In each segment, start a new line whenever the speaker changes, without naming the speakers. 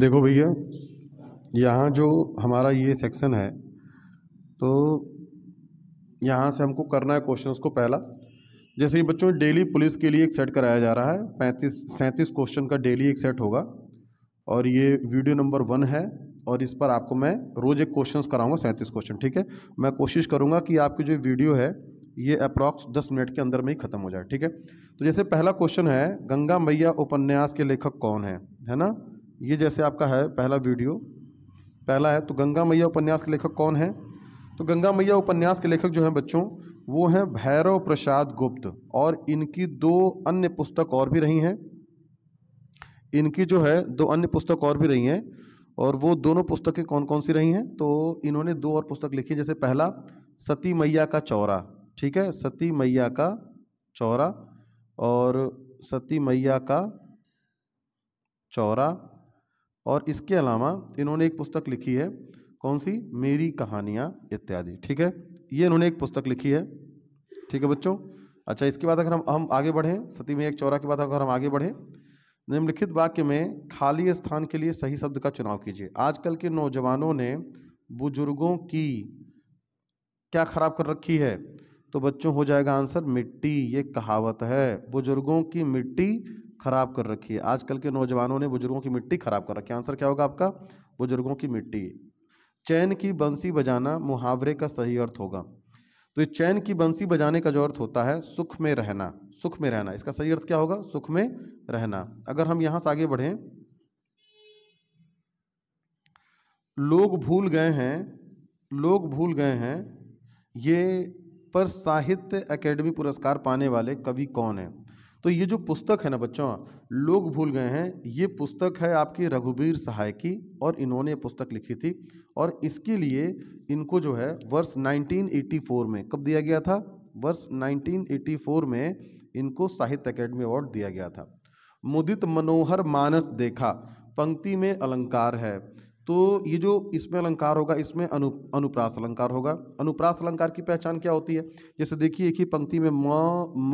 देखो भैया यहाँ जो हमारा ये सेक्शन है तो यहाँ से हमको करना है क्वेश्चंस को पहला जैसे कि बच्चों डेली पुलिस के लिए एक सेट कराया जा रहा है पैंतीस सैंतीस क्वेश्चन का डेली एक सेट होगा और ये वीडियो नंबर वन है और इस पर आपको मैं रोज़ एक क्वेश्चंस कराऊंगा सैंतीस क्वेश्चन ठीक है मैं कोशिश करूँगा कि आपकी जो वीडियो है ये अप्रॉक्स दस मिनट के अंदर में ही खत्म हो जाए ठीक है तो जैसे पहला क्वेश्चन है गंगा मैया उपन्यास के लेखक कौन है है ना ये जैसे आपका है पहला वीडियो पहला है तो गंगा मैया उपन्यास के लेखक कौन है तो गंगा मैया उपन्यास के लेखक जो हैं बच्चों वो हैं भैरव प्रसाद गुप्त और इनकी दो अन्य पुस्तक और भी रही हैं इनकी जो है दो अन्य पुस्तक और भी रही हैं और वो दोनों पुस्तकें कौन कौन सी रही हैं तो इन्होंने दो और पुस्तक लिखी जैसे पहला सती मैया का चौरा ठीक है सती मैया का चौरा और सती मैया का चौरा और इसके अलावा इन्होंने एक पुस्तक लिखी है कौन सी मेरी कहानियाँ इत्यादि ठीक है ये इन्होंने एक पुस्तक लिखी है ठीक है बच्चों अच्छा इसके बाद अगर हम हम आगे बढ़ें सती में एक चौरा के बाद अगर हम आगे बढ़ें निम्नलिखित वाक्य में खाली स्थान के लिए सही शब्द का चुनाव कीजिए आजकल के नौजवानों ने बुजुर्गों की क्या खराब कर रखी है तो बच्चों हो जाएगा आंसर मिट्टी ये कहावत है बुजुर्गों की मिट्टी खराब कर रखी है आजकल के नौजवानों ने बुजुर्गों की मिट्टी खराब कर रखी है आंसर क्या होगा आपका बुजुर्गों की मिट्टी चैन की बंसी बजाना मुहावरे का सही अर्थ होगा तो ये चैन की बंसी बजाने का जो अर्थ होता है सुख में रहना सुख में रहना इसका सही अर्थ क्या होगा सुख में रहना अगर हम यहां से आगे बढ़ें लोग भूल गए हैं लोग भूल गए हैं ये पर साहित्य एकेडमी पुरस्कार पाने वाले कवि कौन हैं तो ये जो पुस्तक है ना बच्चों लोग भूल गए हैं ये पुस्तक है आपकी रघुवीर सहाय की और इन्होंने पुस्तक लिखी थी और इसके लिए इनको जो है वर्ष 1984 में कब दिया गया था वर्ष 1984 में इनको साहित्य अकेडमी अवार्ड दिया गया था मुदित मनोहर मानस देखा पंक्ति में अलंकार है तो ये जो इसमें अलंकार होगा इसमें अनु अनुप्रास अलंकार होगा अनुप्रास अलंकार की पहचान क्या होती है जैसे देखिए एक ही पंक्ति में म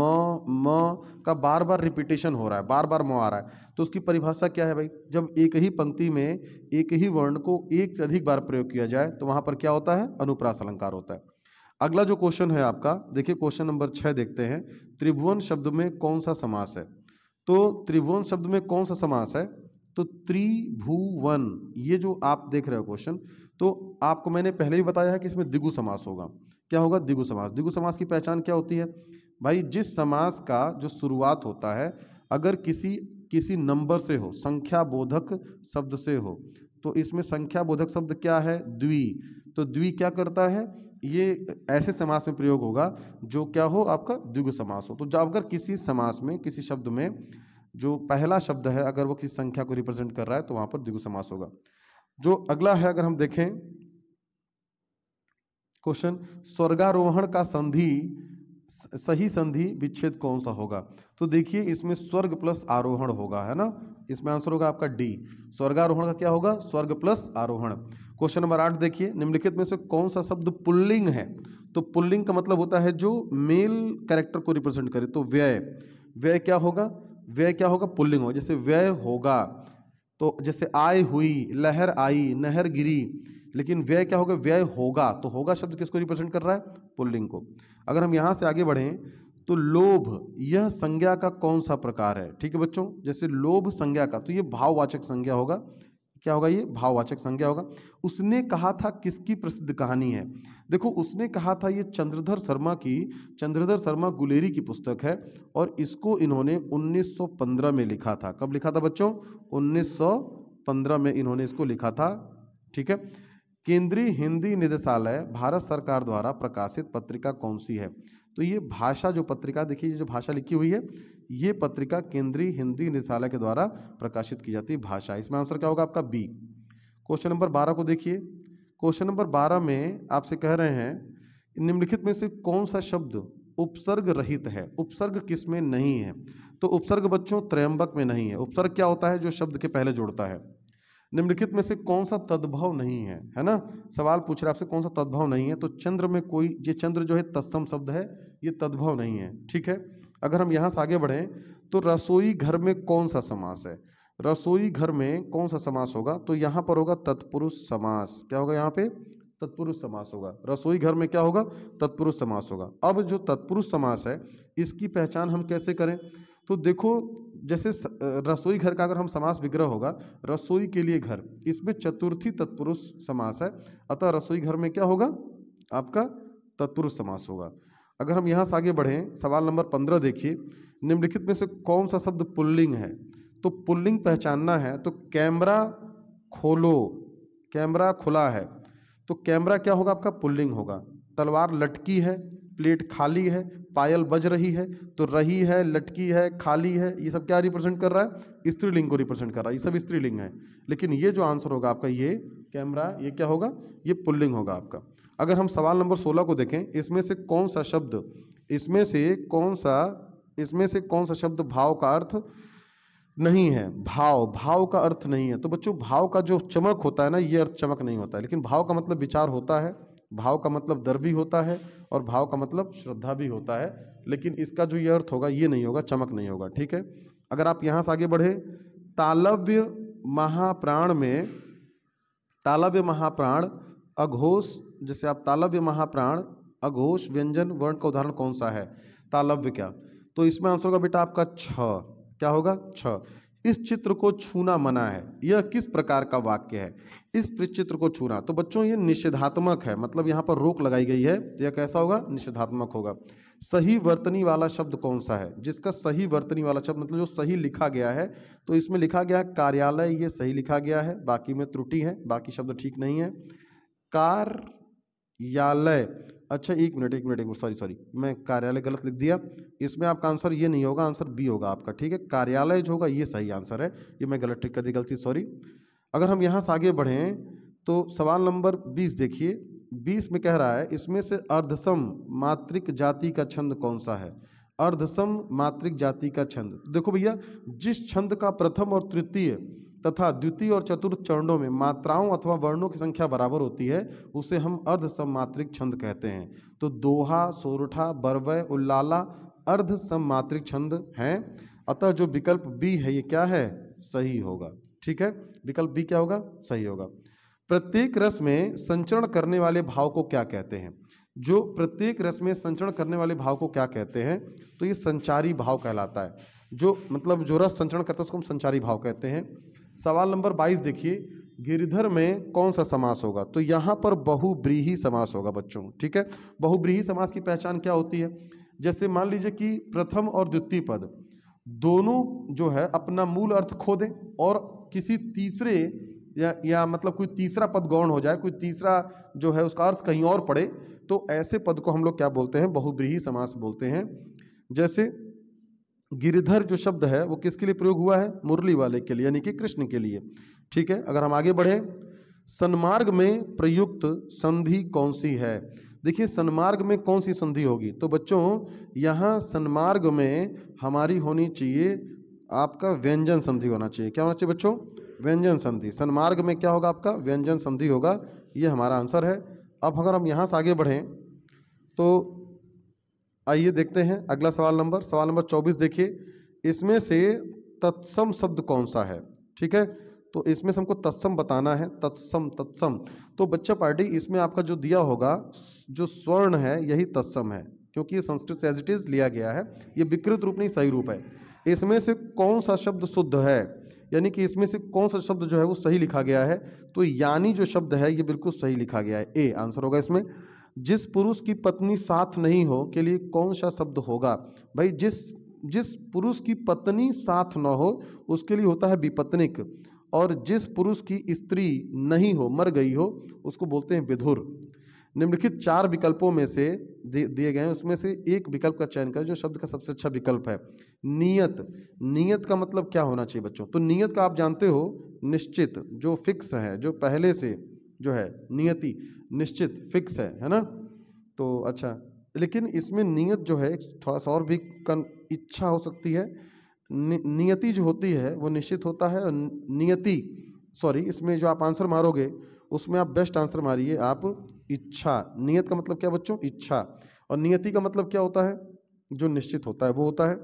म म का बार बार रिपीटेशन हो रहा है बार बार म आ रहा है तो उसकी परिभाषा क्या है भाई जब एक ही पंक्ति में एक ही वर्ण को एक से अधिक बार प्रयोग किया जाए तो वहाँ पर क्या होता है अनुप्रास अलंकार होता है अगला जो क्वेश्चन है आपका देखिए क्वेश्चन नंबर छः देखते हैं त्रिभुवन शब्द में कौन सा समास है तो त्रिभुवन शब्द में कौन सा समास है तो त्रिभुवन ये जो आप देख रहे हो क्वेश्चन तो आपको मैंने पहले ही बताया है कि इसमें दिगु समास होगा क्या होगा दिगु समास दिगु समास की पहचान क्या होती है भाई जिस समास का जो शुरुआत होता है अगर किसी किसी नंबर से हो संख्या बोधक शब्द से हो तो इसमें संख्या बोधक शब्द क्या है द्वि तो द्वि क्या करता है ये ऐसे समास में प्रयोग होगा जो क्या हो आपका द्विगु समास हो तो जब अगर किसी समास में किसी शब्द में जो पहला शब्द है अगर वो किसी संख्या को रिप्रेजेंट कर रहा है तो वहां पर द्विगु समास होगा जो अगला है अगर हम देखें क्वेश्चन स्वर्गारोहण का संधि सही संधि विच्छेद कौन सा होगा तो देखिए इसमें स्वर्ग प्लस आरोहण होगा है ना इसमें आंसर होगा आपका डी स्वर्गारोहण का क्या होगा स्वर्ग प्लस आरोहण क्वेश्चन नंबर आठ देखिए निम्नलिखित में से कौन सा शब्द पुल्लिंग है तो पुल्लिंग का मतलब होता है जो मेल कैरेक्टर को रिप्रेजेंट करे तो व्यय व्यय क्या होगा व्यय क्या होगा पुल्लिंग होगा जैसे व्यय होगा तो जैसे आय हुई लहर आई नहर गिरी लेकिन व्यय क्या होगा व्यय होगा तो होगा शब्द किसको रिप्रेजेंट कर रहा है पुल्लिंग को अगर हम यहाँ से आगे बढ़ें तो लोभ यह संज्ञा का कौन सा प्रकार है ठीक है बच्चों जैसे लोभ संज्ञा का तो ये भाववाचक संज्ञा होगा क्या होगा ये भाववाचक संज्ञा होगा उसने कहा था किसकी प्रसिद्ध कहानी है देखो उसने कहा था ये चंद्रधर शर्मा की चंद्रधर शर्मा गुलेरी की पुस्तक है और इसको इन्होंने 1915 में लिखा था कब लिखा था बच्चों 1915 में इन्होंने इसको लिखा था ठीक है केंद्रीय हिंदी निदेशालय भारत सरकार द्वारा प्रकाशित पत्रिका कौन सी है तो ये भाषा जो पत्रिका देखिए जो भाषा लिखी हुई है ये पत्रिका केंद्रीय हिंदी निदेशालय के द्वारा प्रकाशित की जाती है भाषा इसमें आंसर क्या होगा आपका बी क्वेश्चन नंबर बारह को देखिए क्वेश्चन नंबर बारह में आपसे कह रहे हैं निम्नलिखित में से कौन सा शब्द उपसर्ग रहित है उपसर्ग किस में नहीं है तो उपसर्ग बच्चों त्रयंबक में नहीं है उपसर्ग क्या होता है जो शब्द के पहले जोड़ता है निम्नलिखित में से कौन सा तद्भव नहीं है है ना सवाल पूछ रहे आपसे कौन सा तद्भव नहीं है तो चंद्र में कोई ये चंद्र जो है तत्सम शब्द है ये तद्भव नहीं है ठीक है अगर हम यहाँ से आगे बढ़ें तो रसोई घर में कौन सा समास है रसोई घर में कौन सा समास होगा तो यहाँ पर होगा तत्पुरुष समास क्या होगा यहाँ पे तत्पुरुष समास होगा रसोई घर में क्या होगा तत्पुरुष समास होगा अब जो तत्पुरुष समास है इसकी पहचान हम कैसे करें तो देखो जैसे रसोई घर का अगर हम समास विग्रह होगा रसोई के लिए घर इसमें चतुर्थी तत्पुरुष समास है अतः रसोई घर में क्या होगा आपका तत्पुरुष समास होगा अगर हम यहाँ से आगे बढ़ें सवाल नंबर पंद्रह देखिए निम्नलिखित में से कौन सा शब्द पुल्लिंग है तो पुल्लिंग पहचानना है तो कैमरा खोलो कैमरा खुला है तो कैमरा क्या होगा आपका पुल्लिंग होगा तलवार लटकी है प्लेट खाली है पायल बज रही है तो रही है लटकी है खाली है ये सब क्या रिप्रेजेंट कर रहा है स्त्रीलिंग को रिप्रेजेंट कर रहा है ये सब स्त्रीलिंग है लेकिन ये जो आंसर होगा आपका ये कैमरा ये क्या होगा ये पुल्लिंग होगा आपका अगर हम सवाल नंबर सोलह को देखें इसमें से कौन सा शब्द इसमें से कौन सा इसमें से कौन सा शब्द भाव का अर्थ नहीं है भाव भाव का अर्थ नहीं है तो बच्चों भाव का जो चमक होता है ना ये अर्थ चमक नहीं होता है लेकिन भाव का मतलब विचार होता है भाव का मतलब दर भी होता है और भाव का मतलब श्रद्धा भी होता है लेकिन इसका जो ये अर्थ होगा ये नहीं होगा चमक नहीं होगा ठीक है अगर आप यहाँ से आगे बढ़े तालव्य महाप्राण में तालव्य महाप्राण अघोष जैसे आप तालव्य महाप्राण अघोष व्यंजन वर्ण का उदाहरण कौन सा है तालव्य क्या तो इसमें आंसर होगा बेटा आपका छ क्या होगा छ इस चित्र को छूना मना है यह किस प्रकार का वाक्य है इस चित्र को छूना तो बच्चों ये निषेधात्मक है मतलब यहाँ पर रोक लगाई गई है यह कैसा होगा निषेधात्मक होगा सही वर्तनी वाला शब्द कौन सा है जिसका सही वर्तनी वाला शब्द मतलब जो सही लिखा गया है तो इसमें लिखा गया कार्यालय ये सही लिखा गया है बाकी में त्रुटि है बाकी शब्द ठीक नहीं है कार्यालय अच्छा एक मिनट एक मिनट एक मिनट सॉरी सॉरी मैं कार्यालय गलत लिख दिया इसमें आपका आंसर ये नहीं होगा आंसर बी होगा आपका ठीक है कार्यालय जो होगा ये सही आंसर है ये मैं गलत ट्रिक कर दी गलती सॉरी अगर हम यहाँ से आगे बढ़ें तो सवाल नंबर बीस देखिए बीस में कह रहा है इसमें से अर्धसम मातृक जाति का छंद कौन सा है अर्धसम मातृक जाति का छंद देखो भैया जिस छंद का प्रथम और तृतीय तथा द्वितीय और चतुर्थ चरणों में मात्राओं अथवा वर्णों की संख्या बराबर होती है उसे हम अर्ध सममात्रिक छंद कहते हैं तो दोहा सोरठा बरवय उल्लाला अर्ध सममात्रिक छंद हैं अतः जो विकल्प बी है ये क्या है सही होगा ठीक है विकल्प बी क्या होगा सही होगा प्रत्येक रस में संचरण करने वाले भाव को क्या कहते हैं जो प्रत्येक रस में संचरण करने वाले भाव को क्या कहते हैं तो ये संचारी भाव कहलाता है जो मतलब जो रस संचरण करता है उसको हम संचारी भाव कहते हैं सवाल नंबर बाईस देखिए गिरधर में कौन सा समास होगा तो यहाँ पर बहुब्रीही समास होगा बच्चों ठीक है बहुब्रीही समास की पहचान क्या होती है जैसे मान लीजिए कि प्रथम और द्वितीय पद दोनों जो है अपना मूल अर्थ खो दें और किसी तीसरे या या मतलब कोई तीसरा पद गौण हो जाए कोई तीसरा जो है उसका अर्थ कहीं और पड़े तो ऐसे पद को हम लोग क्या बोलते हैं बहुब्रीही समास बोलते हैं जैसे गिरिधर जो शब्द है वो किसके लिए प्रयोग हुआ है मुरली वाले के लिए यानी कि कृष्ण के लिए ठीक है अगर हम आगे बढ़े सन्मार्ग में प्रयुक्त संधि कौन सी है देखिए सन्मार्ग में कौन सी संधि होगी तो बच्चों यहाँ सन्मार्ग में हमारी होनी चाहिए आपका व्यंजन संधि होना चाहिए क्या होना चाहिए बच्चों व्यंजन संधि सन्मार्ग में क्या होगा आपका व्यंजन संधि होगा ये हमारा आंसर है अब अगर हम यहाँ से आगे बढ़ें तो आइए देखते हैं अगला सवाल नंबर सवाल नंबर चौबीस देखिए इसमें से तत्सम शब्द कौन सा है ठीक है तो इसमें से हमको तत्सम बताना है तत्सम तत्सम तो बच्चा पार्टी इसमें आपका जो दिया होगा जो स्वर्ण है यही तत्सम है क्योंकि ये संस्कृत से एज इट इज़ लिया गया है ये विकृत रूप नहीं सही रूप है इसमें से कौन सा शब्द शुद्ध है यानी कि इसमें से कौन सा शब्द जो है वो सही लिखा गया है तो यानी जो शब्द है ये बिल्कुल सही लिखा गया है ए आंसर होगा इसमें जिस पुरुष की पत्नी साथ नहीं हो के लिए कौन सा शब्द होगा भाई जिस जिस पुरुष की पत्नी साथ न हो उसके लिए होता है विपत्निक और जिस पुरुष की स्त्री नहीं हो मर गई हो उसको बोलते हैं विधुर निम्नलिखित चार विकल्पों में से दिए गए हैं उसमें से एक विकल्प का चयन करें जो शब्द का सबसे अच्छा विकल्प है नियत नियत का मतलब क्या होना चाहिए बच्चों तो नियत का आप जानते हो निश्चित जो फिक्स है जो पहले से जो है नियति निश्चित फिक्स है है ना तो अच्छा लेकिन इसमें नियत जो है थोड़ा सा और भी कन इच्छा हो सकती है नि, नियति जो होती है वो निश्चित होता है और नियति सॉरी इसमें जो आप आंसर मारोगे उसमें आप बेस्ट आंसर मारिए आप इच्छा नियत का मतलब क्या बच्चों इच्छा और नियति का मतलब क्या होता है जो निश्चित होता है वो होता है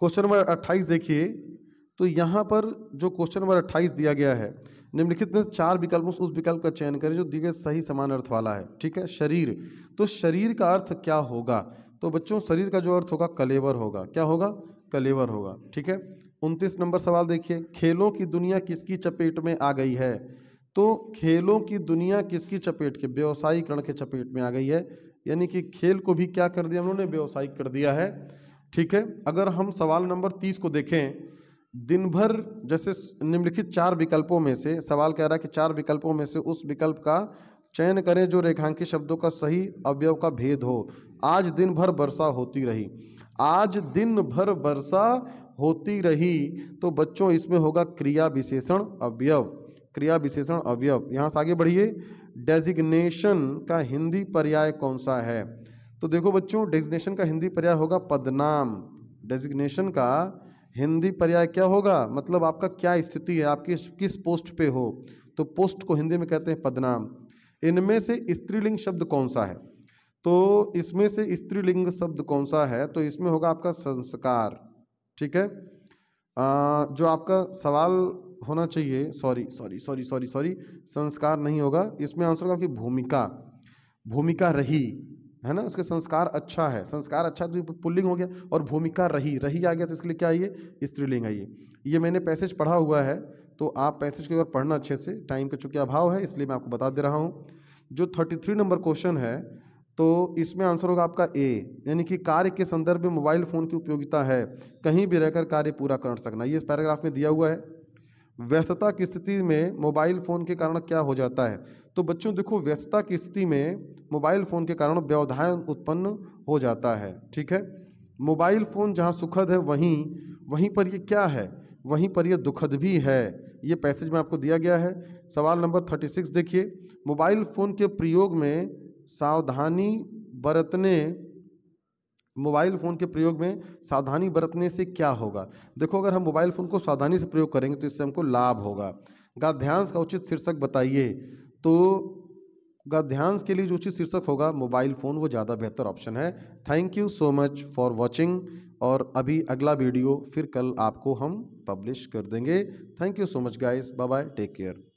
क्वेश्चन नंबर अट्ठाईस देखिए तो यहाँ पर जो क्वेश्चन नंबर अट्ठाईस दिया गया है निम्नलिखित में चार विकल्पों से उस विकल्प का चयन करें जो दिखे सही समान अर्थ वाला है ठीक है शरीर तो शरीर का अर्थ क्या होगा तो बच्चों शरीर का जो अर्थ होगा कलेवर होगा क्या होगा कलेवर होगा ठीक है उनतीस नंबर सवाल देखिए खेलों की दुनिया किसकी चपेट में आ गई है तो खेलों की दुनिया किसकी चपेट के व्यवसायीकरण के चपेट में आ गई है यानी कि खेल को भी क्या कर दिया उन्होंने व्यवसायिक कर दिया है ठीक है अगर हम सवाल नंबर तीस को देखें दिन भर जैसे निम्नलिखित चार विकल्पों में से सवाल कह रहा है कि चार विकल्पों में से उस विकल्प का चयन करें जो रेखांकित शब्दों का सही अवयव का भेद हो आज दिन भर वर्षा होती रही आज दिन भर वर्षा होती रही तो बच्चों इसमें होगा क्रिया विशेषण अवयव क्रिया विशेषण अवयव यहाँ से आगे बढ़िए डेजिग्नेशन का हिंदी पर्याय कौन सा है तो देखो बच्चों डेजिग्नेशन का हिंदी पर्याय होगा पदनाम डेजिग्नेशन का हिंदी पर्याय क्या होगा मतलब आपका क्या स्थिति है आप किस किस पोस्ट पे हो तो पोस्ट को हिंदी में कहते हैं पदनाम इनमें से स्त्रीलिंग शब्द कौन सा है तो इसमें से स्त्रीलिंग शब्द कौन सा है तो इसमें होगा आपका संस्कार ठीक है आ, जो आपका सवाल होना चाहिए sorry sorry sorry sorry sorry संस्कार नहीं होगा इसमें आंसर होगा आपकी भूमिका भूमिका रही है ना उसके संस्कार अच्छा है संस्कार अच्छा तो पुल्लिंग हो गया और भूमिका रही रही आ गया तो इसके लिए क्या आइए स्त्रीलिंग आइए ये मैंने पैसेज पढ़ा हुआ है तो आप पैसेज के ऊपर पढ़ना अच्छे से टाइम का चूँकि अभाव है इसलिए मैं आपको बता दे रहा हूँ जो थर्टी थ्री नंबर क्वेश्चन है तो इसमें आंसर होगा आपका ए यानी कि कार्य के संदर्भ में मोबाइल फ़ोन की उपयोगिता है कहीं भी रहकर कार्य पूरा कर सकना ये इस पैराग्राफ में दिया हुआ है व्यस्तता की स्थिति में मोबाइल फ़ोन के कारण क्या हो जाता है तो बच्चों देखो व्यस्तता की स्थिति में मोबाइल फ़ोन के कारण व्यवधान उत्पन्न हो जाता है ठीक है मोबाइल फ़ोन जहाँ सुखद है वहीं वहीं पर ये क्या है वहीं पर ये दुखद भी है ये पैसेज में आपको दिया गया है सवाल नंबर थर्टी सिक्स देखिए मोबाइल फ़ोन के प्रयोग में सावधानी बरतने मोबाइल फ़ोन के प्रयोग में सावधानी बरतने से क्या होगा देखो अगर हम मोबाइल फ़ोन को सावधानी से प्रयोग करेंगे तो इससे हमको लाभ होगा गाध्यांश का उचित शीर्षक बताइए तो गद्यांश के लिए जो चीज़ शीर्षक होगा मोबाइल फ़ोन वो ज़्यादा बेहतर ऑप्शन है thank you so much for watching और अभी अगला वीडियो फिर कल आपको हम पब्लिश कर देंगे thank you so much guys bye bye take care